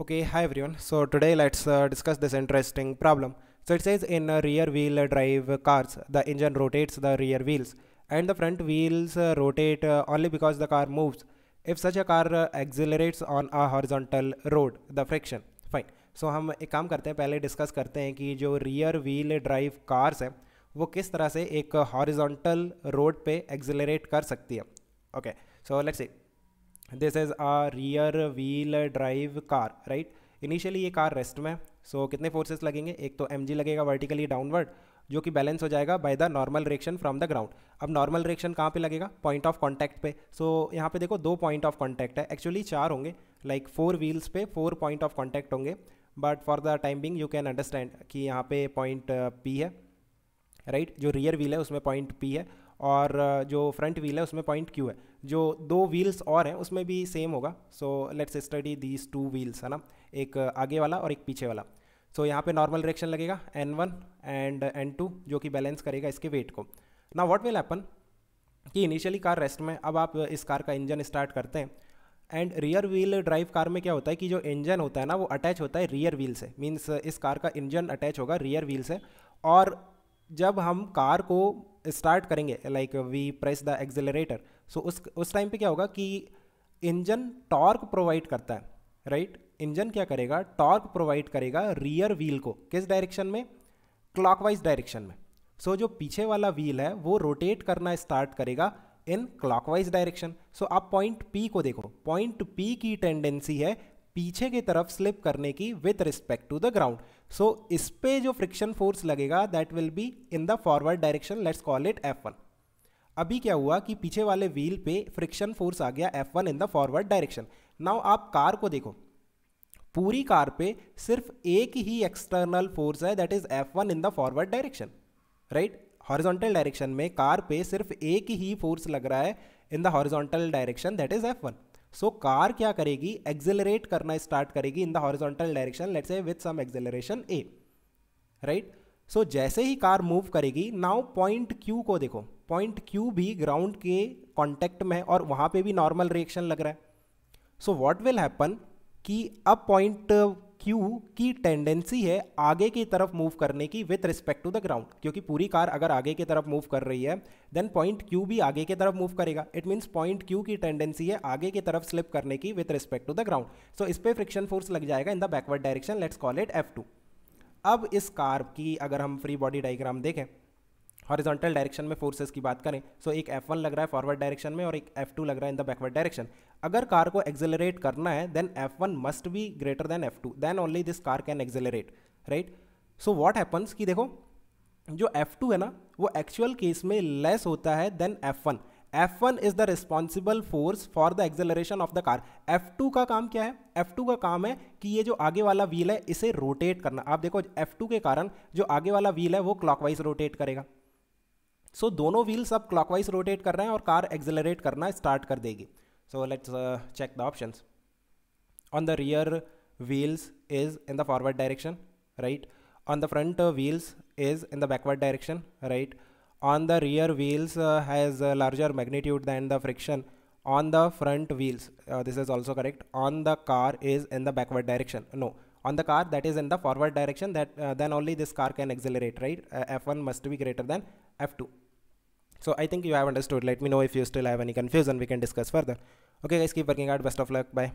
Okay, hi everyone. So today let's uh, discuss this interesting problem. So it says in uh, rear wheel drive cars, the engine rotates the rear wheels and the front wheels uh, rotate uh, only because the car moves. If such a car uh, accelerates on a horizontal road, the friction. Fine. So so, हम एक काम करते हैं पहले discuss करते हैं कि जो रियर व्हील ड्राइव कार्स हैं वो किस तरह से एक हॉरिजॉन्टल रोड पे एक्जिलरेट कर सकती है okay so let's see this is a rear wheel drive car right initially ये कार रेस्ट में सो so, कितने फोर्सेस लगेंगे एक तो एम लगेगा वर्टिकली डाउनवर्ड जो कि बैलेंस हो जाएगा by the normal reaction from the ground अब नॉर्मल रिएक्शन कहाँ पे लगेगा पॉइंट ऑफ कॉन्टैक्ट पे सो so, यहाँ पे देखो दो पॉइंट ऑफ कॉन्टैक्ट है एक्चुअली चार होंगे लाइक फोर व्हील्स पे फोर पॉइंट ऑफ कॉन्टैक्ट होंगे but for the time being you can understand कि यहाँ पे पॉइंट पी uh, है राइट right? जो रियर व्हील है उसमें पॉइंट पी है और जो फ्रंट व्हील है उसमें पॉइंट क्यू है जो दो व्हील्स और हैं उसमें भी सेम होगा so let's study these two wheels है ना एक आगे वाला और एक पीछे वाला सो so, यहाँ पे नॉर्मल रिएक्शन लगेगा N one and N two जो कि बैलेंस करेगा इसके वेट को ना व्हाट विल हैपन कि इनिशियली कार रेस्ट में अब आप इस कार का इंजन स्टार्ट करते हैं and rear wheel drive car में क्या होता है कि जो इंजन होता है ना वो अटैच होता है रियर व्हील से मीन्स इस कार का इंजन अटैच होगा रियर व्हील से और जब हम कार को स्टार्ट करेंगे like we press the accelerator so उस उस टाइम पे क्या होगा कि इंजन टॉर्क प्रोवाइड करता है राइट right? इंजन क्या करेगा टॉर्क प्रोवाइड करेगा रियर व्हील को किस डायरेक्शन में क्लॉकवाइज डायरेक्शन में सो so, जो पीछे वाला व्हील है वो रोटेट करना स्टार्ट करेगा इन क्लॉकवाइज डायरेक्शन सो आप पॉइंट पी को देखो पॉइंट पी की टेंडेंसी है पीछे की तरफ स्लिप करने की with respect to the ground so इस पे जो फ्रिक्शन फोर्स लगेगा that will be in the forward direction let's call it F one अभी क्या हुआ कि पीछे वाले व्हील पे फ्रिक्शन फोर्स आ गया F one in the forward direction now आप कार को देखो पूरी कार पे सिर्फ एक ही एक्सटर्नल फोर्स है that is F one in the forward direction right horizontal direction में कार पे सिर्फ एक ही फोर्स लग रहा है in the horizontal direction that is F one so so, car क्या करेगी एक्सेलरेट करना स्टार्ट करेगी in the horizontal direction let's say with some acceleration A right so जैसे ही कार मूव करेगी नाउ पॉइंट क्यू को देखो पॉइंट क्यू भी ग्राउंड के कॉन्टेक्ट में है और वहाँ पे भी नॉर्मल रिएक्शन लग रहा है सो वॉट विल हैपन कि अब पॉइंट क्यू की टेंडेंसी है आगे की तरफ मूव करने की with respect to the ground क्योंकि पूरी कार अगर आगे की तरफ मूव कर रही है देन पॉइंट क्यू भी आगे की तरफ मूव करेगा इट मीन्स पॉइंट क्यू की टेंडेंसी है आगे की तरफ स्लिप करने की with respect to the ground so इस पर फ्रिक्शन फोर्स लग जाएगा in the backward direction let's call it F two अब इस कार की अगर हम फ्री बॉडी डाइग्राम देखें हॉरिजॉन्टल डायरेक्शन में फोर्सेस की बात करें सो so एक वन लग रहा है फॉरवर्ड डायरेक्शन में और एक टू लग रहा है इन द बैकवर्ड डायरेक्शन अगर कार को एक्सेलरेट करना है then one must be greater then two then only this car can accelerate right so what happens कि देखो जो F2 है ना वो एक्चुअल केस में लेस होता है then F1 F1 is the responsible force for the acceleration of the car F2 का काम क्या है F2 का काम है कि ये जो आगे वाला व्हील है इसे रोटेट करना आप देखो F2 के कारण जो आगे वाला व्हील है वो क्लॉकवाइज रोटेट करेगा सो so, दोनों व्हील्स अब क्लॉकवाइज रोटेट कर रहे हैं और कार एक्जेलरेट करना स्टार्ट कर देगी so let's check the options on the rear wheels is in the forward direction right on the front wheels is in the backward direction right on the rear wheels has larger magnitude than the friction on the front wheels this is also correct on the car is in the backward direction no on the car that is in the forward direction that uh, then only this car can accelerate right uh, f1 must be greater than f2 so i think you have understood let me know if you still have any confusion we can discuss further okay guys keep working out best of luck bye